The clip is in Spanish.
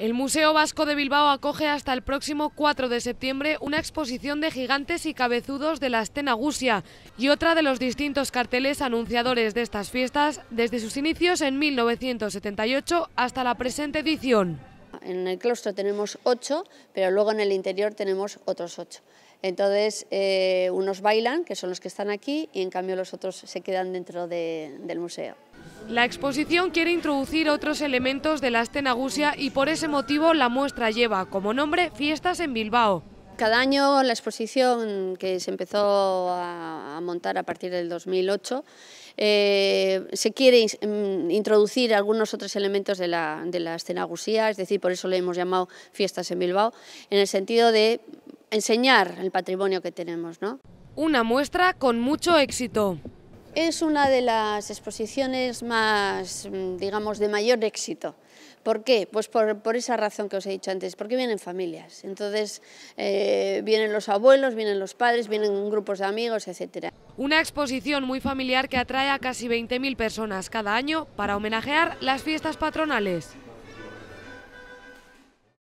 El Museo Vasco de Bilbao acoge hasta el próximo 4 de septiembre una exposición de gigantes y cabezudos de la gusia y otra de los distintos carteles anunciadores de estas fiestas desde sus inicios en 1978 hasta la presente edición en el claustro tenemos ocho, pero luego en el interior tenemos otros ocho. Entonces, eh, unos bailan, que son los que están aquí, y en cambio los otros se quedan dentro del museo. La exposición quiere introducir otros elementos de la Stenagusia y por ese motivo la muestra lleva como nombre Fiestas en Bilbao. Cada año la exposición que se empezó a, montar a partir del 2008 eh, se quiere mm, introducir algunos otros elementos de la, de escena gusía, es decir, por eso le hemos llamado Fiestas en Bilbao, en el sentido de enseñar el patrimonio que tenemos. ¿no? Una muestra con mucho éxito. Es una de las exposiciones más, mm, digamos, de mayor éxito. ¿Por qué? Pues por, esa razón que os he dicho antes, porque vienen familias. Entonces eh, vienen los abuelos, vienen los padres, vienen grupos de amigos, etc. Una exposición muy familiar que atrae a casi 20.000 personas cada año para homenajear las fiestas patronales.